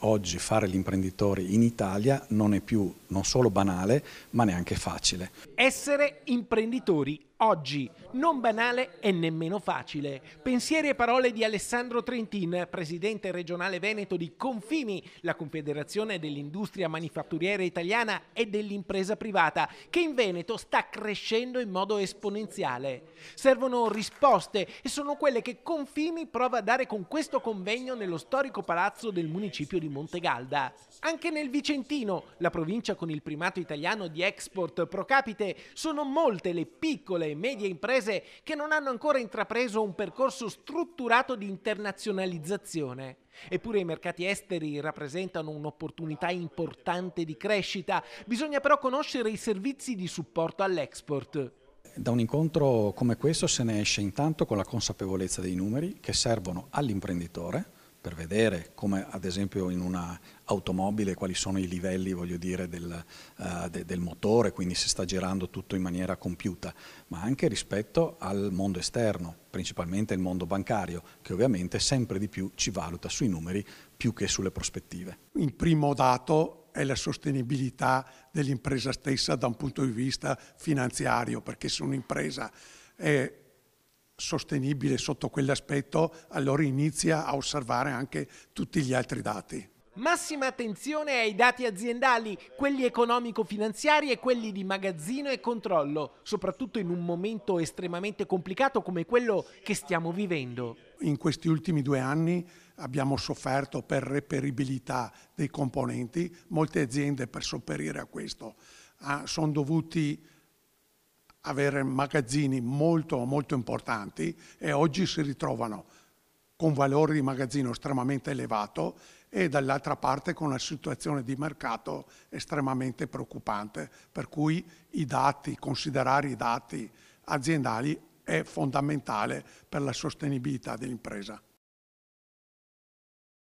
oggi fare l'imprenditore in Italia non è più non solo banale ma neanche facile. Essere imprenditori Oggi, non banale e nemmeno facile. Pensieri e parole di Alessandro Trentin, presidente regionale veneto di Confimi, la Confederazione dell'Industria Manifatturiera Italiana e dell'Impresa Privata, che in Veneto sta crescendo in modo esponenziale. Servono risposte e sono quelle che Confimi prova a dare con questo convegno nello storico palazzo del municipio di Montegalda. Anche nel Vicentino, la provincia con il primato italiano di export pro capite, sono molte le piccole e medie imprese che non hanno ancora intrapreso un percorso strutturato di internazionalizzazione. Eppure i mercati esteri rappresentano un'opportunità importante di crescita, bisogna però conoscere i servizi di supporto all'export. Da un incontro come questo se ne esce intanto con la consapevolezza dei numeri che servono all'imprenditore, per vedere come ad esempio in una automobile quali sono i livelli dire, del, uh, de, del, motore, quindi se sta girando tutto in maniera compiuta, ma anche rispetto al mondo esterno, principalmente il mondo bancario, che ovviamente sempre di più ci valuta sui numeri più che sulle prospettive. Il primo dato è la sostenibilità dell'impresa stessa da un punto di vista finanziario, perché se un'impresa è sostenibile sotto quell'aspetto, allora inizia a osservare anche tutti gli altri dati. Massima attenzione ai dati aziendali, quelli economico-finanziari e quelli di magazzino e controllo, soprattutto in un momento estremamente complicato come quello che stiamo vivendo. In questi ultimi due anni abbiamo sofferto per reperibilità dei componenti, molte aziende per sopperire a questo ah, sono dovuti avere magazzini molto, molto importanti e oggi si ritrovano con valori di magazzino estremamente elevato e dall'altra parte con una situazione di mercato estremamente preoccupante, per cui i dati, considerare i dati aziendali è fondamentale per la sostenibilità dell'impresa.